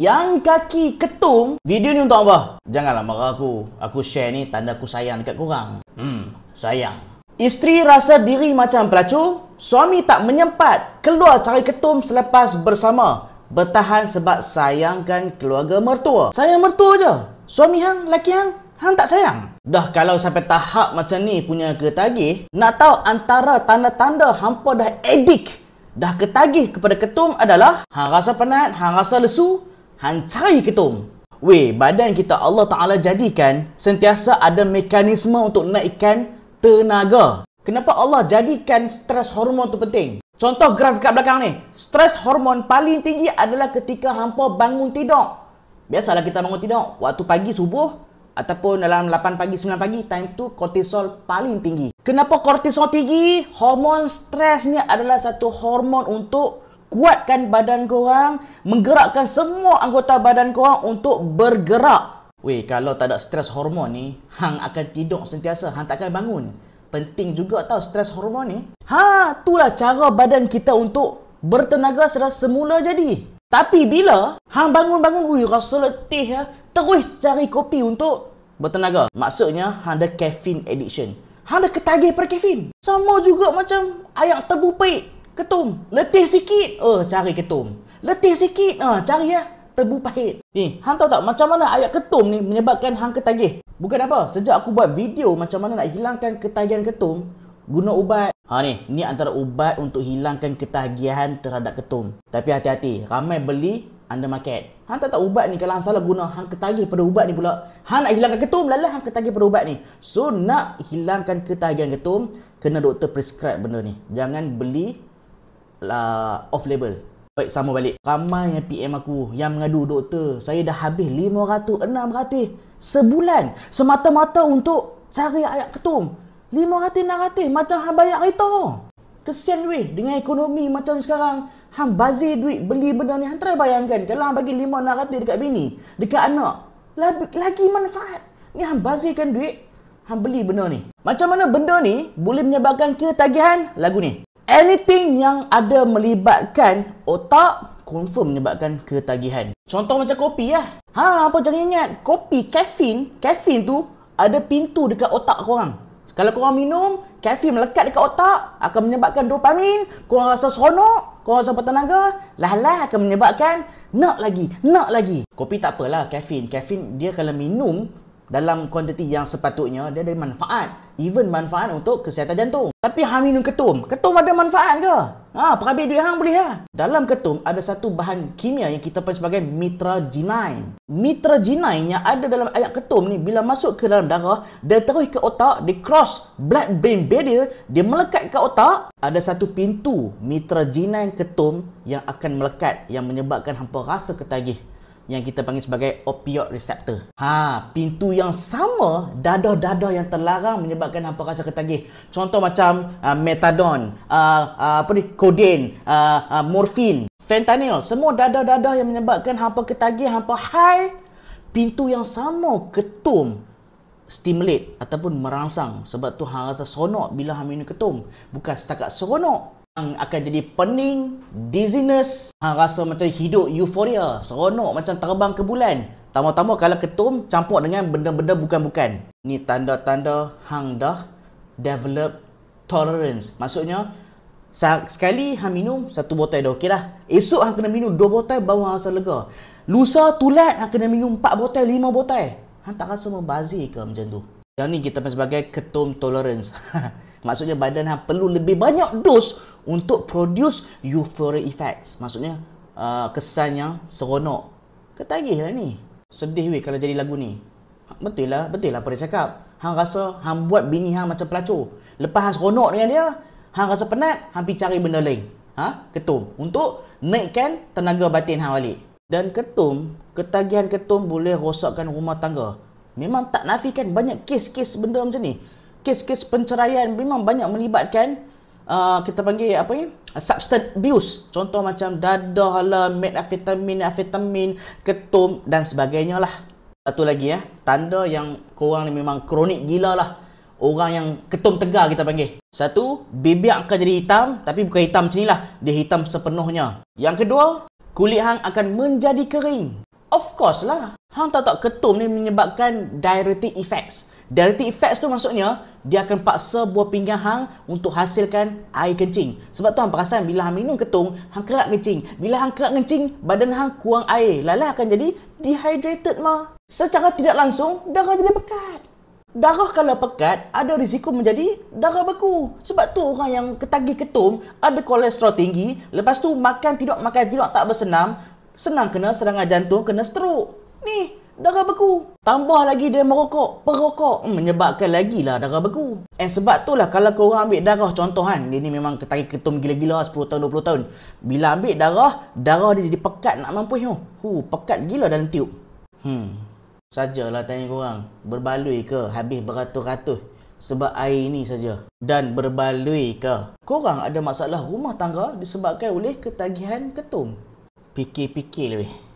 Yang kaki ketum Video ni untuk Abah Janganlah marah aku Aku share ni tanda aku sayang dekat korang Hmm, sayang Isteri rasa diri macam pelacur Suami tak menyempat keluar cari ketum selepas bersama Bertahan sebab sayangkan keluarga mertua Sayang mertua je Suami hang, laki hang Hang tak sayang? Dah kalau sampai tahap macam ni punya ketagih, nak tahu antara tanda-tanda hampa dah edik, dah ketagih kepada ketum adalah hang rasa penat, hang rasa lesu, hancai ketum. Weh, badan kita Allah Ta'ala jadikan sentiasa ada mekanisme untuk naikkan tenaga. Kenapa Allah jadikan stres hormon tu penting? Contoh graf kat belakang ni. Stres hormon paling tinggi adalah ketika hampa bangun tidur. Biasalah kita bangun tidur. Waktu pagi, subuh ataupun dalam 8 pagi, 9 pagi. Time tu kortisol paling tinggi. Kenapa kortisol tinggi? Hormon stres ni adalah satu hormon untuk kuatkan badan korang, menggerakkan semua anggota badan korang untuk bergerak. Weh, kalau tak ada stres hormon ni, hang akan tidur sentiasa, hang takkan bangun. Penting juga tau stres hormon ni. Ha, itulah cara badan kita untuk bertenaga setelah semula jadi. Tapi bila hang bangun-bangun, weh rasa letih ya, terus cari kopi untuk bertenaga. Maksudnya, hang ada caffeine addiction. Hang ada ketagih per caffeine. Sama juga macam ayak tebu pek. Ketum. Letih sikit. Eh, cari ketum. Letih sikit. Eh, cari ya. Tebu pahit. Ni, eh, hang tahu tak macam mana ayat ketum ni menyebabkan hang ketagih? Bukan apa. Sejak aku buat video macam mana nak hilangkan ketagihan ketum, guna ubat. Ha ni, ni antara ubat untuk hilangkan ketagihan terhadap ketum. Tapi hati-hati, ramai beli anda undermarket. Hang tak tahu ubat ni kalau hang salah guna, hang ketagih pada ubat ni pula. Hang nak hilangkan ketum, lala hang ketagih pada ubat ni. So, nak hilangkan ketagihan ketum, kena doktor prescribe benda ni. Jangan beli uh, off label. Baik, sama balik. Ramai yang PM aku yang mengadu doktor. Saya dah habis 500, 600 sebulan semata-mata untuk cari ayat ketum. 500, 600 macam hang bayar kereta. Kesian weh dengan ekonomi macam sekarang. Hang bazir duit beli benda ni. Hang try bayangkan kalau hang bagi 500 dekat bini, dekat anak. Lagi, lagi manfaat. Ni hang bazirkan duit, hang beli benda ni. Macam mana benda ni boleh menyebabkan ketagihan lagu ni? anything yang ada melibatkan otak confirm menyebabkan ketagihan. Contoh macam kopi lah. Ha, apa jangan ingat. Kopi, kafein, kafein tu ada pintu dekat otak korang. Kalau korang minum, kafein melekat dekat otak akan menyebabkan dopamin, korang rasa seronok, korang rasa bertenaga, lah-lah akan menyebabkan nak lagi, nak lagi. Kopi tak apalah, kafein. Kafein dia kalau minum, dalam kuantiti yang sepatutnya dia ada manfaat even manfaat untuk kesihatan jantung tapi hang minum ketum ketum ada manfaat ke ha perhabis duit hang boleh ha dalam ketum ada satu bahan kimia yang kita panggil sebagai mitragynine mitragynine yang ada dalam ayat ketum ni bila masuk ke dalam darah dia terus ke otak dia cross blood brain barrier dia melekat ke otak ada satu pintu mitragynine ketum yang akan melekat yang menyebabkan hampa rasa ketagih yang kita panggil sebagai opioid receptor. Ha, pintu yang sama dadah-dadah yang terlarang menyebabkan hampa rasa ketagih. Contoh macam uh, metadon, uh, uh, apa ni, kodin, uh, uh, morfin, fentanyl. Semua dadah-dadah yang menyebabkan hampa ketagih, hampa high. Pintu yang sama ketum stimulate ataupun merangsang sebab tu hang rasa seronok bila hang minum ketum bukan setakat seronok yang akan jadi pening, dizziness, ha, rasa macam hidup euforia, seronok macam terbang ke bulan. Tambah-tambah kalau ketum campur dengan benda-benda bukan-bukan. Ni tanda-tanda hang dah develop tolerance. Maksudnya sekali hang minum satu botol dah okeylah. Esok hang kena minum dua botol baru hang rasa lega. Lusa tulat hang kena minum empat botol, lima botol. Hang tak rasa membazir ke macam tu? Yang ni kita panggil sebagai ketum tolerance. Maksudnya badan hang perlu lebih banyak dos untuk produce euphoric effects. Maksudnya uh, kesan yang seronok. Ketagih lah ni. Sedih weh kalau jadi lagu ni. Betul lah, betul lah apa dia cakap. Hang rasa hang buat bini hang macam pelacur. Lepas hang seronok dengan dia, hang rasa penat, hang pergi cari benda lain. Ha? Ketum. Untuk naikkan tenaga batin hang balik. Dan ketum, ketagihan ketum boleh rosakkan rumah tangga memang tak nafikan banyak kes-kes benda macam ni kes-kes penceraian memang banyak melibatkan uh, kita panggil apa ni substance abuse contoh macam dadah lah metafetamin afetamin ketum dan sebagainya lah satu lagi ya eh, tanda yang korang ni memang kronik gila lah orang yang ketum tegar kita panggil satu bibir akan jadi hitam tapi bukan hitam macam ni lah dia hitam sepenuhnya yang kedua kulit hang akan menjadi kering course lah. Hang tahu tak ketum ni menyebabkan diuretic effects. Diuretic effects tu maksudnya dia akan paksa buah pinggang hang untuk hasilkan air kencing. Sebab tu hang perasan bila hang minum ketum, hang kerak kencing. Bila hang kerak kencing, badan hang kurang air. Lala akan jadi dehydrated mah. Secara tidak langsung, darah jadi pekat. Darah kalau pekat, ada risiko menjadi darah beku. Sebab tu orang yang ketagih ketum, ada kolesterol tinggi, lepas tu makan tidak makan tidak tak bersenam, senang kena serangan jantung, kena strok. Ni, darah beku. Tambah lagi dia merokok, perokok, hmm, menyebabkan lagi lah darah beku. And sebab tu lah kalau korang ambil darah, contoh kan, dia ni memang ketarik ketum gila-gila 10 tahun, 20 tahun. Bila ambil darah, darah dia jadi pekat nak mampu tu. Huh, pekat gila dalam tiup. Hmm, sajalah tanya korang, berbaloi ke habis beratus-ratus? Sebab air ni saja Dan berbaloi ke? Korang ada masalah rumah tangga disebabkan oleh ketagihan ketum? fikir-fikir lebih.